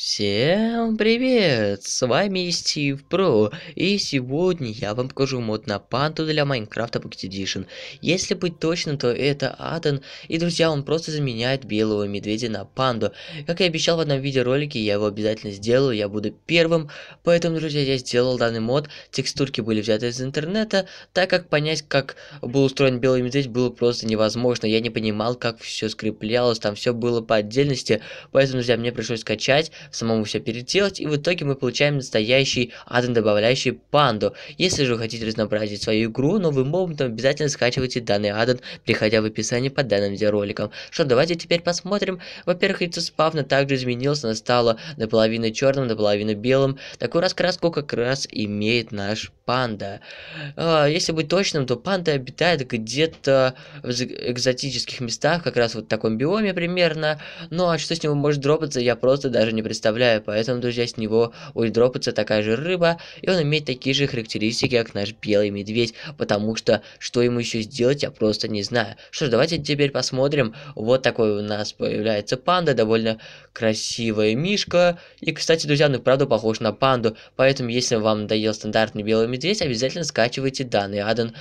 Всем привет! С вами Стив Про, и сегодня я вам покажу мод на панту для Майнкрафта Pocket Edition. Если быть точным, то это Атон, и друзья, он просто заменяет белого медведя на панду. Как я обещал в одном видеоролике, я его обязательно сделаю, я буду первым, поэтому, друзья, я сделал данный мод, текстурки были взяты из интернета, так как понять, как был устроен белый медведь, было просто невозможно, я не понимал, как все скреплялось, там все было по отдельности, поэтому, друзья, мне пришлось скачать самому все переделать, и в итоге мы получаем настоящий аден, добавляющий панду. Если же вы хотите разнообразить свою игру новым мобом, то обязательно скачивайте данный аден, приходя в описание под данным видеороликом. Что, давайте теперь посмотрим. Во-первых, лицо спавна также изменилось, оно стало наполовину черным, наполовину белым. Такую раскраску как раз имеет наш панда. А, если быть точным, то панда обитает где-то в экзотических местах, как раз вот в таком биоме примерно. Ну а что с него может дропаться, я просто даже не представляю, поэтому, друзья, с него будет дропаться такая же рыба, и он имеет такие же характеристики, как наш белый медведь, потому что что ему еще сделать, я просто не знаю. Что ж, давайте теперь посмотрим. Вот такой у нас появляется панда, довольно красивая мишка. И, кстати, друзья, он и правда похож на панду, поэтому, если вам надоел стандартный белый медведь, обязательно скачивайте данный аддон.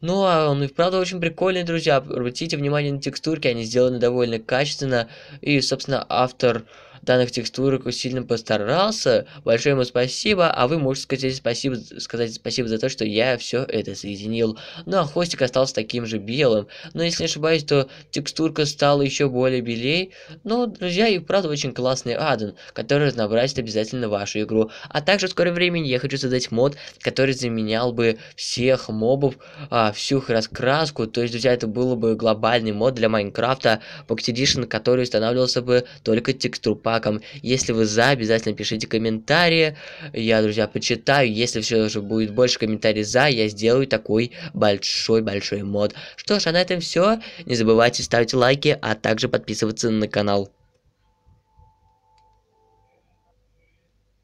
Ну, а он и правда очень прикольный, друзья. Обратите внимание на текстурки, они сделаны довольно качественно, и, собственно, автор данных текстурок сильно постарался. Большое ему спасибо, а вы можете сказать спасибо, сказать спасибо за то, что я все это соединил. Ну а хвостик остался таким же белым. Но если не ошибаюсь, то текстурка стала еще более белей. Но, ну, друзья, и правда очень классный аддон, который разнообразит обязательно вашу игру. А также в скором времени я хочу создать мод, который заменял бы всех мобов, а, всю их раскраску. То есть, друзья, это было бы глобальный мод для Майнкрафта Pocket Edition, который устанавливался бы только текстур факом. Если вы за, обязательно пишите комментарии. Я, друзья, почитаю. Если все же будет больше комментариев за, я сделаю такой большой-большой мод. Что ж, а на этом все. Не забывайте ставить лайки, а также подписываться на канал.